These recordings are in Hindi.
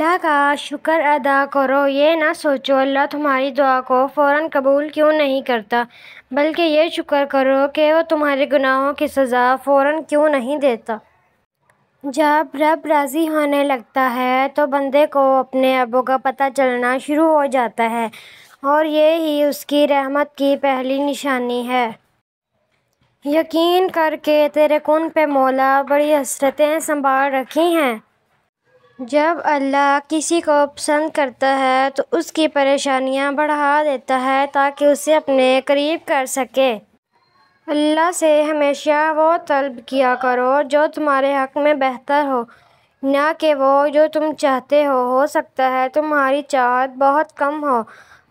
अल्लाह का शुक्र अदा करो ये ना सोचो अल्लाह तुम्हारी दुआ को फ़ौर कबूल क्यों नहीं करता बल्कि ये शुक्र करो कि वह तुम्हारे गुनाहों की सज़ा फ़ौर क्यों नहीं देता जब रब राज़ी होने लगता है तो बंदे को अपने अबों का पता चलना शुरू हो जाता है और ये ही उसकी रहमत की पहली निशानी है यकीन करके तेरे कन पे मौला बड़ी हसरतें संभाल रखी हैं जब अल्लाह किसी को पसंद करता है तो उसकी परेशानियां बढ़ा देता है ताकि उसे अपने करीब कर सके अल्लाह से हमेशा वो तलब किया करो जो तुम्हारे हक में बेहतर हो ना कि वो जो तुम चाहते हो हो सकता है तुम्हारी चाहत बहुत कम हो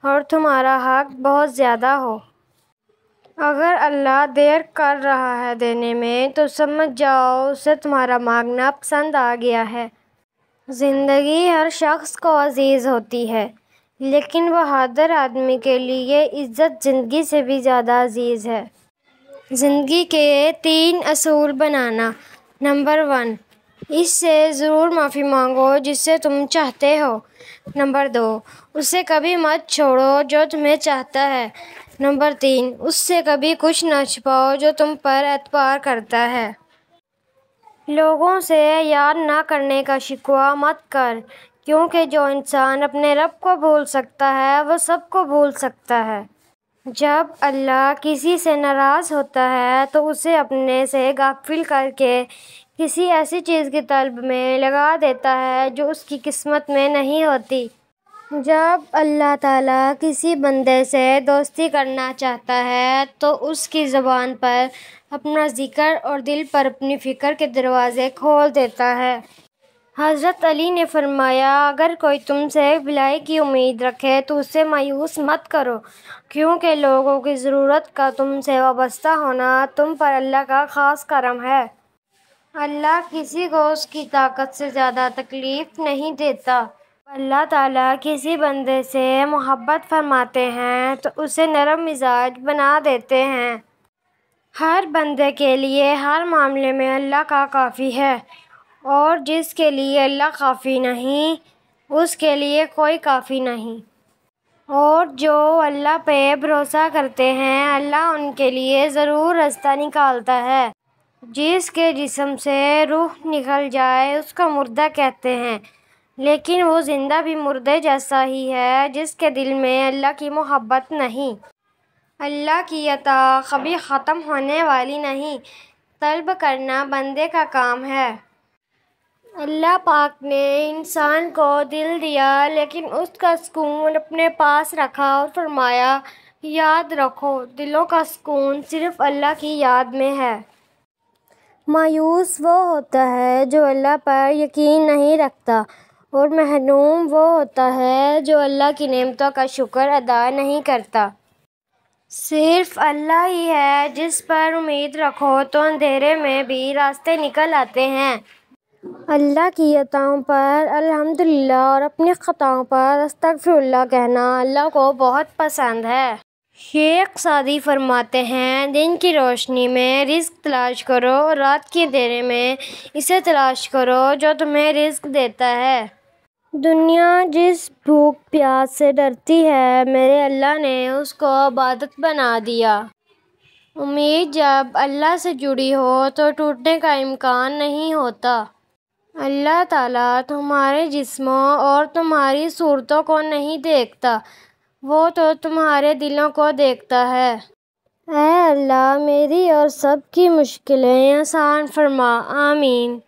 और तुम्हारा हक बहुत ज़्यादा हो अगर अल्लाह देर कर रहा है देने में तो समझ जाओ उसे तुम्हारा मांगना पसंद आ गया है ज़िंदगी हर शख्स को अजीज़ होती है लेकिन वह आदमी के लिए इज़्ज़त ज़िंदगी से भी ज़्यादा अजीज़ है ज़िंदगी के तीन असूल बनाना नंबर वन इससे ज़रूर माफ़ी मांगो जिससे तुम चाहते हो नंबर दो उसे कभी मत छोड़ो जो तुम्हें चाहता है नंबर तीन उससे कभी कुछ ना छुपाओ जो तुम पर एतबार करता है लोगों से याद ना करने का शिकवा मत कर क्योंकि जो इंसान अपने रब को भूल सकता है वो सबको भूल सकता है जब अल्लाह किसी से नाराज़ होता है तो उसे अपने से गाफिल करके किसी ऐसी चीज़ के तलब में लगा देता है जो उसकी किस्मत में नहीं होती जब अल्लाह ताला किसी बंदे से दोस्ती करना चाहता है तो उसकी ज़बान पर अपना ज़िक्र और दिल पर अपनी फ़िक्र के दरवाज़े खोल देता है हज़रत अली ने फरमाया अगर कोई तुमसे भलाई की उम्मीद रखे तो उससे मायूस मत करो क्योंकि लोगों की ज़रूरत का तुमसे वाबस्ता होना तुम पर अल्लाह का ख़ास करम है अल्लाह किसी को उसकी ताकत से ज़्यादा तकलीफ़ नहीं देता अल्लाह ताला किसी बंदे से मोहब्बत फरमाते हैं तो उसे नरम मिजाज बना देते हैं हर बंदे के लिए हर मामले में अल्लाह का काफ़ी है और जिसके लिए अल्लाह काफ़ी नहीं उसके लिए कोई काफ़ी नहीं और जो अल्लाह पे भरोसा करते हैं अल्लाह उनके लिए ज़रूर रास्ता निकालता है जिसके जिसम से रूह निकल जाए उसको मुर्दा कहते हैं लेकिन वो ज़िंदा भी मुर्दे जैसा ही है जिसके दिल में अल्लाह की मोहब्बत नहीं अल्लाह की अता कभी ख़त्म होने वाली नहीं तलब करना बंदे का काम है अल्लाह पाक ने इंसान को दिल दिया लेकिन उसका सुकून अपने पास रखा और फरमाया याद रखो दिलों का सुकून सिर्फ़ अल्लाह की याद में है मायूस वो होता है जो अल्लाह पर यकीन नहीं रखता और महनूम वो होता है जो अल्लाह की नेमतों का शुक्र अदा नहीं करता सिर्फ अल्लाह ही है जिस पर उम्मीद रखो तो अंधेरे में भी रास्ते निकल आते हैं अल्लाह की अताओं पर अल्हम्दुलिल्लाह और अपनी ख़ताओं पर अस्तगफिरुल्लाह कहना अल्लाह को बहुत पसंद है शेख सादी फरमाते हैं दिन की रोशनी में रिस्क तलाश करो और रात के अंधेरे में इसे तलाश करो जो तुम्हें रिस्क देता है दुनिया जिस भूख प्यास से डरती है मेरे अल्लाह ने उसको इबादत बना दिया उम्मीद जब अल्लाह से जुड़ी हो तो टूटने का इम्कान नहीं होता अल्लाह ताला तुम्हारे जिस्मों और तुम्हारी सूरतों को नहीं देखता वो तो तुम्हारे दिलों को देखता है अः अल्लाह मेरी और सबकी मुश्किलें आसान फरमा आमीन